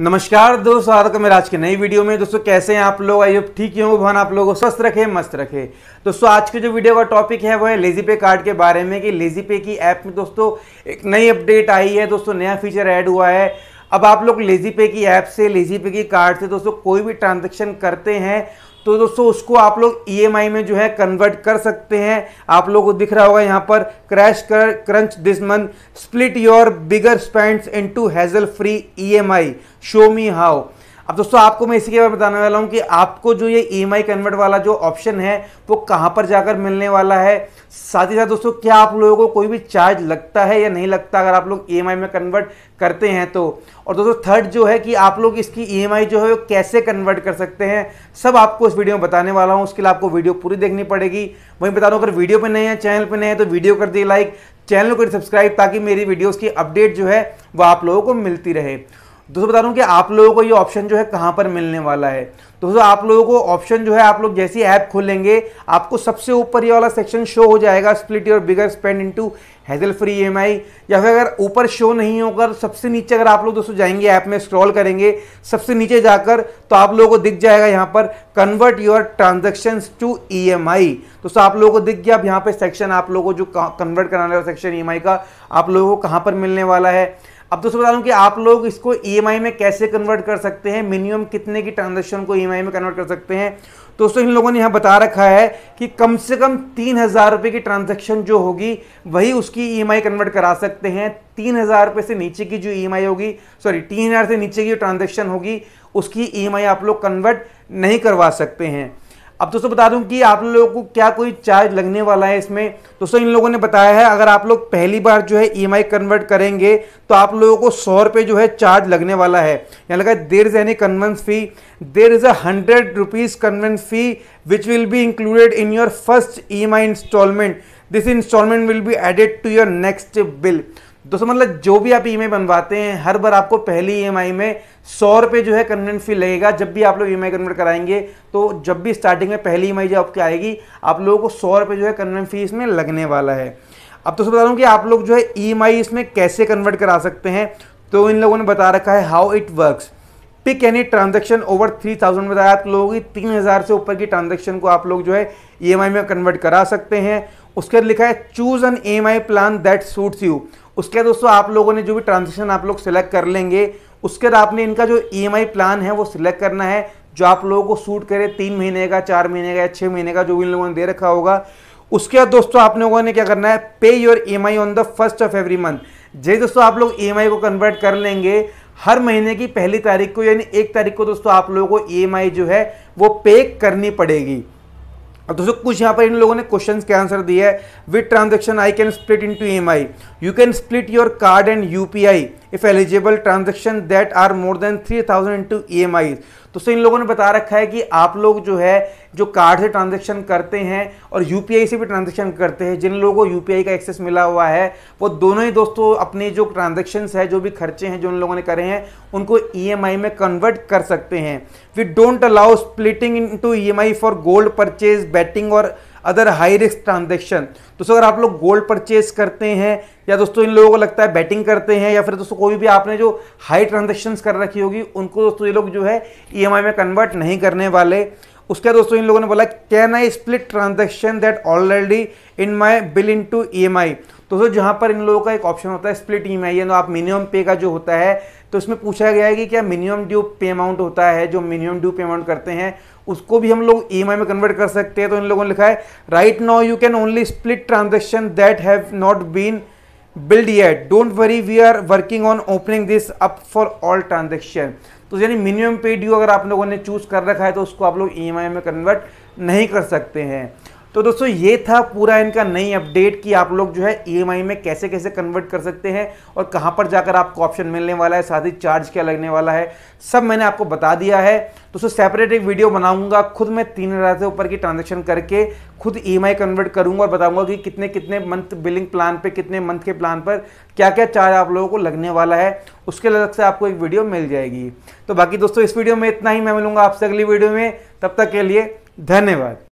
नमस्कार दोस्तों स्वागत है मेरा आज के नई वीडियो में दोस्तों कैसे हैं आप लोग आइए ठीक ही हो भवन आप लोगों को स्वस्थ रखे मस्त रखे दोस्तों आज के जो वीडियो का टॉपिक है वो है लेजी पे कार्ड के बारे में कि लेजी पे की ऐप में दोस्तों एक नई अपडेट आई है दोस्तों नया फीचर ऐड हुआ है अब आप लोग लेजी पे की ऐप से लेजी पे की कार्ड से दोस्तों कोई भी ट्रांजेक्शन करते हैं तो दोस्तों उसको आप लोग ई e में जो है कन्वर्ट कर सकते हैं आप लोग को दिख रहा होगा यहाँ पर क्रैश कर crunch this month split your bigger spends into hassle free EMI show me how अब दोस्तों आपको मैं इसी के बारे में बताने वाला हूँ कि आपको जो ये ई एम कन्वर्ट वाला जो ऑप्शन है वो कहाँ पर जाकर मिलने वाला है साथ ही साथ दोस्तों क्या आप लोगों को कोई भी चार्ज लगता है या नहीं लगता अगर आप लोग ई e में कन्वर्ट करते हैं तो और दोस्तों थर्ड जो है कि आप लोग इसकी ई e जो है वो कैसे कन्वर्ट कर सकते हैं सब आपको इस वीडियो में बताने वाला हूँ उसके लिए आपको वीडियो पूरी देखनी पड़ेगी वहीं बता रहा हूँ अगर वीडियो पर नहीं है चैनल पर नहीं है तो वीडियो कर दिए लाइक चैनल को सब्सक्राइब ताकि मेरी वीडियोज़ की अपडेट जो है वह आप लोगों को मिलती रहे दोस्तों बता दूं कि आप लोगों को ये ऑप्शन जो है कहाँ पर मिलने वाला है दोस्तों आप लोगों को ऑप्शन जो है आप लोग जैसी ऐप खोलेंगे आपको सबसे ऊपर ये वाला सेक्शन शो हो जाएगा split your bigger spend into hassle free E या फिर अगर ऊपर शो नहीं होकर सबसे नीचे अगर आप लोग दोस्तों जाएंगे ऐप में स्क्रॉल करेंगे सबसे नीचे जाकर तो आप लोगों को दिख जाएगा यहाँ पर convert your transaction to E M I दोस्तों आप लोगों को दिख गया अब यहाँ पर सेक्शन आप लोगों को जो कन्वर्ट कराने वाला सेक्शन ई e का आप लोगों को कहाँ पर मिलने वाला है अब दोस्तों बता दूं कि आप लोग इसको ई e में कैसे कन्वर्ट कर सकते हैं मिनिमम कितने की ट्रांजेक्शन को ई e में कन्वर्ट कर सकते हैं दोस्तों इन लोगों ने यहाँ बता रखा है कि कम से कम तीन हज़ार रुपये की ट्रांजेक्शन जो होगी वही उसकी ई e कन्वर्ट करा सकते हैं तीन हज़ार रुपये से नीचे की जो ई होगी सॉरी तीन हज़ार से नीचे की जो ट्रांजेक्शन होगी उसकी ई आप लोग कन्वर्ट नहीं करवा सकते हैं अब दोस्तों बता दूं कि आप लोगों को क्या कोई चार्ज लगने वाला है इसमें दोस्तों इन लोगों ने बताया है अगर आप लोग पहली बार जो है ई e कन्वर्ट करेंगे तो आप लोगों को सौ रुपये जो है चार्ज लगने वाला है यहाँ लगा there is any convenience fee there is a hundred rupees convenience fee which will be included in your first E installment this installment will be added to your next bill दोस्तों मतलब जो भी आप ई बनवाते हैं हर बार आपको पहली ई में सौ रुपये जो है कन्वर्ट फी लगेगा जब भी आप लोग आई कन्वर्ट कराएंगे तो जब भी स्टार्टिंग में पहली ईएमआई जो आपकी आएगी आप लोगों को सौ रुपये जो है कन्वर्ट फी इसमें लगने वाला है अब तो बता रहा हूँ कि आप लोग जो है ई इसमें कैसे कन्वर्ट करा सकते हैं तो इन लोगों ने बता रखा है how it works pick any transaction over three thousand बताया आप लोगों की तीन हज़ार से ऊपर की ट्रांजेक्शन को आप लोग जो है ई में कन्वर्ट करा सकते हैं उसके लिखा है choose an E plan that suits you उसके बाद दोस्तों आप लोगों ने जो भी ट्रांजेक्शन आप लोग सिलेक्ट कर लेंगे उसके बाद आपने इनका जो ई e प्लान है वो सिलेक्ट करना है जो आप लोगों को सूट करे तीन महीने का चार महीने का या छः महीने का जो भी इन लोगों ने दे रखा होगा उसके बाद दोस्तों आप लोगों ने क्या करना है pay your E on the first of every month जैसे दोस्तों आप लोग ई e को कन्वर्ट कर लेंगे हर महीने की पहली तारीख को यानी एक तारीख को दोस्तों आप लोगों को ई e जो है वो पे करनी पड़ेगी अब दोस्तों कुछ यहाँ पर इन लोगों ने क्वेश्चन के आंसर दिए है with transaction I can split into E you can split your card and U P I if eligible transaction that are more than three thousand into E M दोस्तों इन लोगों ने बता रखा है कि आप लोग जो है जो कार्ड से ट्रांजेक्शन करते हैं और यू से भी ट्रांजेक्शन करते हैं जिन लोगों को यू का एक्सेस मिला हुआ है वो दोनों ही दोस्तों अपने जो ट्रांजेक्शन है जो भी खर्चे हैं जो उन लोगों ने करे हैं उनको ई e में कन्वर्ट कर सकते हैं we don't allow splitting into E for gold purchase betting और अदर हाई रिस्क ट्रांजेक्शन दोस्तों अगर आप लोग गोल्ड परचेज करते हैं या दोस्तों इन लोगों को लगता है बैटिंग करते हैं या फिर दोस्तों कोई भी आपने जो हाई ट्रांजेक्शन्स कर रखी होगी उनको दोस्तों ये लोग जो है ई e में कन्वर्ट नहीं करने वाले उसके बाद दोस्तों इन लोगों ने बोला can I split transaction that already in my bill into E M I तो दोस्तों जहाँ पर इन लोगों का एक ऑप्शन होता है स्प्लिट ई एम आई आप मिनिमम पे का जो होता है तो इसमें पूछा गया है कि क्या मिनिमम ड्यू पे अमाउंट होता है जो मिनिमम ड्यू पे अमाउंट करते हैं उसको भी हम लोग ई e में कन्वर्ट कर सकते हैं तो इन लोगों ने लिखा है right now you can only split transaction that have not been billed yet don't worry we are working on opening this up for all transaction तो यानी मिनिमम पे ड्यू अगर आप लोगों ने चूज़ कर रखा है तो उसको आप लोग ई e में कन्वर्ट नहीं कर सकते हैं तो दोस्तों ये था पूरा इनका नई अपडेट कि आप लोग जो है ईएमआई e में कैसे कैसे कन्वर्ट कर सकते हैं और कहां पर जाकर आपको ऑप्शन मिलने वाला है साथ ही चार्ज क्या लगने वाला है सब मैंने आपको बता दिया है दोस्तों सेपरेट एक वीडियो बनाऊंगा खुद मैं तीन हज़ार से ऊपर की ट्रांजेक्शन करके खुद ई e कन्वर्ट करूंगा और बताऊंगा कि कितने कितने मंथ बिलिंग प्लान पर कितने मंथ के प्लान पर क्या क्या चार्ज आप लोगों को लगने वाला है उसके अलग से आपको एक वीडियो मिल जाएगी तो बाकी दोस्तों इस वीडियो में इतना ही मैं मिलूंगा आपसे अगली वीडियो में तब तक के लिए धन्यवाद